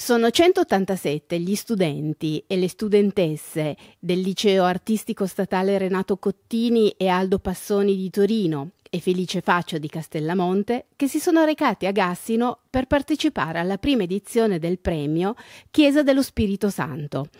Sono 187 gli studenti e le studentesse del Liceo Artistico Statale Renato Cottini e Aldo Passoni di Torino e Felice Faccio di Castellamonte che si sono recati a Gassino per partecipare alla prima edizione del premio Chiesa dello Spirito Santo,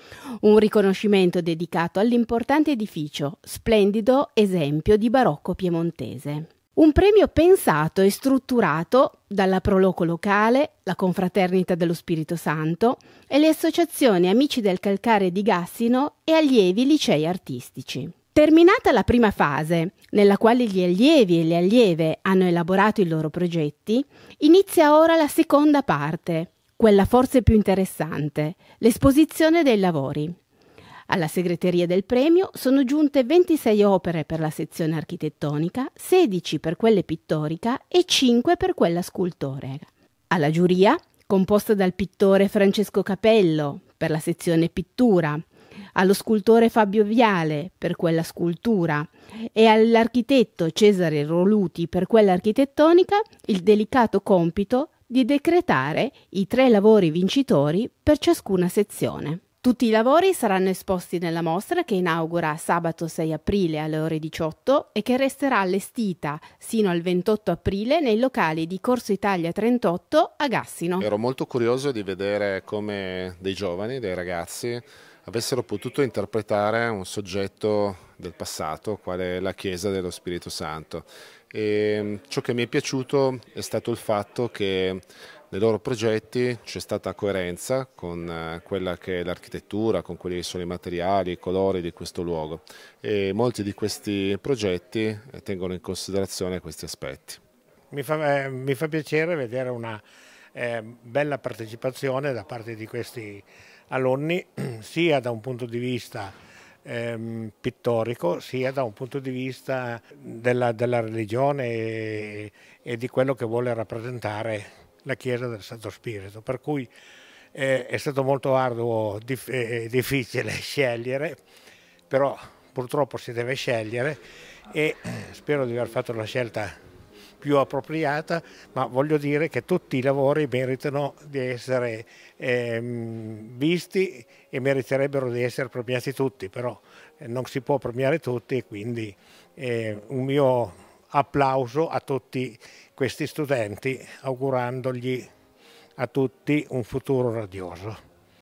un riconoscimento dedicato all'importante edificio, splendido esempio di barocco piemontese. Un premio pensato e strutturato dalla Proloco locale, la Confraternita dello Spirito Santo e le associazioni Amici del Calcare di Gassino e allievi licei artistici. Terminata la prima fase, nella quale gli allievi e le allieve hanno elaborato i loro progetti, inizia ora la seconda parte, quella forse più interessante, l'esposizione dei lavori. Alla segreteria del premio sono giunte 26 opere per la sezione architettonica, 16 per quelle pittorica e 5 per quella scultorea. Alla giuria, composta dal pittore Francesco Capello per la sezione pittura, allo scultore Fabio Viale per quella scultura e all'architetto Cesare Roluti per quella architettonica il delicato compito di decretare i tre lavori vincitori per ciascuna sezione. Tutti i lavori saranno esposti nella mostra che inaugura sabato 6 aprile alle ore 18 e che resterà allestita sino al 28 aprile nei locali di Corso Italia 38 a Gassino. Ero molto curioso di vedere come dei giovani, dei ragazzi, avessero potuto interpretare un soggetto del passato, quale la Chiesa dello Spirito Santo. E mm, ciò che mi è piaciuto è stato il fatto che nei loro progetti c'è stata coerenza con eh, quella che è l'architettura, con quelli che sono i materiali, i colori di questo luogo e molti di questi progetti eh, tengono in considerazione questi aspetti. Mi fa, eh, mi fa piacere vedere una eh, bella partecipazione da parte di questi a Lonni sia da un punto di vista ehm, pittorico sia da un punto di vista della, della religione e, e, di quello che vuole rappresentare la Chiesa del Santo Spirito. Per cui eh, è stato molto arduo dif eh, eh difficile scegliere, però purtroppo si deve scegliere e spero di aver fatto la scelta più appropriata, ma voglio dire che tutti i lavori meritano di essere ehm, visti e meriterebbero di essere premiati tutti, però eh, non si può premiare tutti e quindi eh, un mio applauso a tutti questi studenti augurandogli a tutti un futuro radioso.